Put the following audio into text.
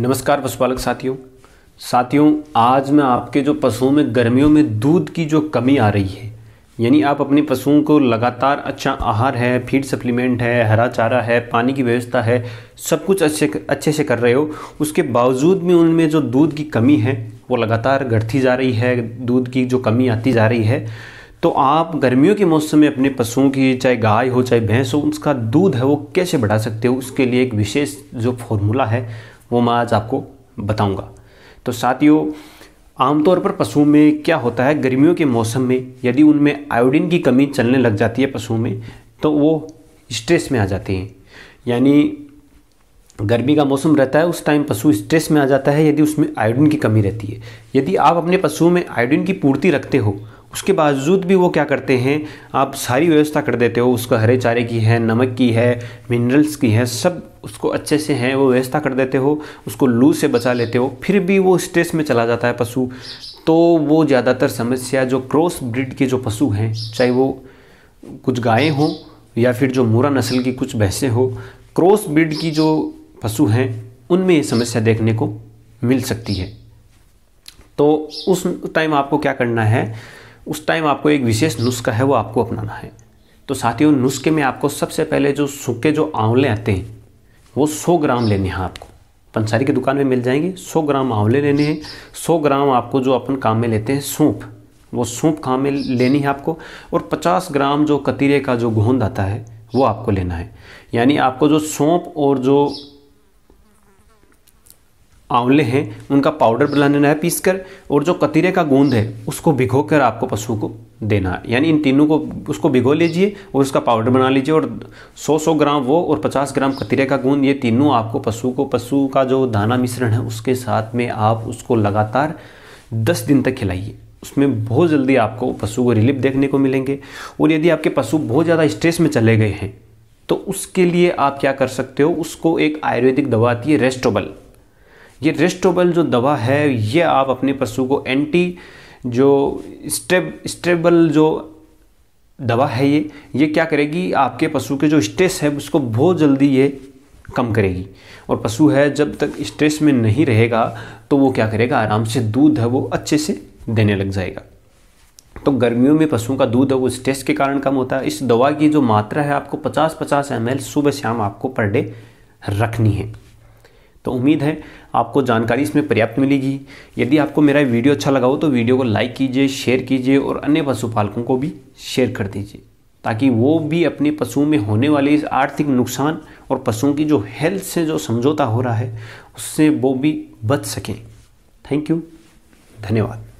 नमस्कार पशुपालक साथियों साथियों आज मैं आपके जो पशुओं में गर्मियों में दूध की जो कमी आ रही है यानी आप अपने पशुओं को लगातार अच्छा आहार है फीड सप्लीमेंट है हरा चारा है पानी की व्यवस्था है सब कुछ अच्छे अच्छे से कर रहे हो उसके बावजूद भी उनमें जो दूध की कमी है वो लगातार घटती जा रही है दूध की जो कमी आती जा रही है तो आप गर्मियों के मौसम में अपने पशुओं की चाहे गाय हो चाहे भैंस हो उसका दूध है वो कैसे बढ़ा सकते हो उसके लिए एक विशेष जो फॉर्मूला है वो मैं आज आपको बताऊंगा तो साथियों आमतौर पर पशुओं में क्या होता है गर्मियों के मौसम में यदि उनमें आयोडीन की कमी चलने लग जाती है पशुओं में तो वो स्ट्रेस में आ जाते हैं यानी गर्मी का मौसम रहता है उस टाइम पशु स्ट्रेस में आ जाता है यदि उसमें आयोडीन की कमी रहती है यदि आप अपने पशुओं में आयोडीन की पूर्ति रखते हो उसके बावजूद भी वो क्या करते हैं आप सारी व्यवस्था कर देते हो उसका हरे चारे की है नमक की है मिनरल्स की है सब उसको अच्छे से हैं वो व्यवस्था कर देते हो उसको लू से बचा लेते हो फिर भी वो स्ट्रेस में चला जाता है पशु तो वो ज़्यादातर समस्या जो क्रॉस ब्रिड के जो पशु हैं चाहे वो कुछ गायें हों या फिर जो मूरा नस्ल की कुछ भैंसें हो क्रॉस ब्रिड की जो पशु हैं उनमें ये समस्या देखने को मिल सकती है तो उस टाइम आपको क्या करना है उस टाइम आपको एक विशेष नुस्खा है वो आपको अपनाना है तो साथियों नुस्खे में आपको सबसे पहले जो सूखे जो आंवले आते हैं वो सौ ग्राम लेने हैं आपको पंसारी की दुकान में मिल जाएंगे सौ ग्राम आंवले लेने हैं सौ ग्राम आपको जो अपन काम में लेते हैं सूप वो सूप काम में लेनी है आपको और पचास ग्राम जो कतीरे का जो गोंद आता है वो आपको लेना है यानी आपको जो सौंप और जो आंवले हैं उनका पाउडर बना लेना है पीस कर और जो कतीरे का गूंद है उसको भिगो कर आपको पशु को देना है यानी इन तीनों को उसको भिगो लीजिए और उसका पाउडर बना लीजिए और 100 100 ग्राम वो और 50 ग्राम कतीरे का गूंद ये तीनों आपको पशु को पशु का जो दाना मिश्रण है उसके साथ में आप उसको लगातार दस दिन तक खिलाइए उसमें बहुत जल्दी आपको पशु को रिलीफ देखने को मिलेंगे और यदि आपके पशु बहुत ज़्यादा स्ट्रेस में चले गए हैं तो उसके लिए आप क्या कर सकते हो उसको एक आयुर्वेदिक दवा आती है रेस्टोबल ये रेस्टोबल जो दवा है ये आप अपने पशु को एंटी जो स्टेब स्टेबल जो दवा है ये ये क्या करेगी आपके पशु के जो स्ट्रेस है उसको बहुत जल्दी ये कम करेगी और पशु है जब तक स्ट्रेस में नहीं रहेगा तो वो क्या करेगा आराम से दूध है वो अच्छे से देने लग जाएगा तो गर्मियों में पशुओं का दूध है वो स्ट्रेस के कारण कम होता है इस दवा की जो मात्रा है आपको 50-50 एम सुबह शाम आपको पर डे रखनी है तो उम्मीद है आपको जानकारी इसमें पर्याप्त मिलेगी यदि आपको मेरा वीडियो अच्छा लगा हो तो वीडियो को लाइक कीजिए शेयर कीजिए और अन्य पशुपालकों को भी शेयर कर दीजिए ताकि वो भी अपने पशुओं में होने वाले इस आर्थिक नुकसान और पशुओं की जो हेल्थ से जो समझौता हो रहा है उससे वो भी बच सकें थैंक यू धन्यवाद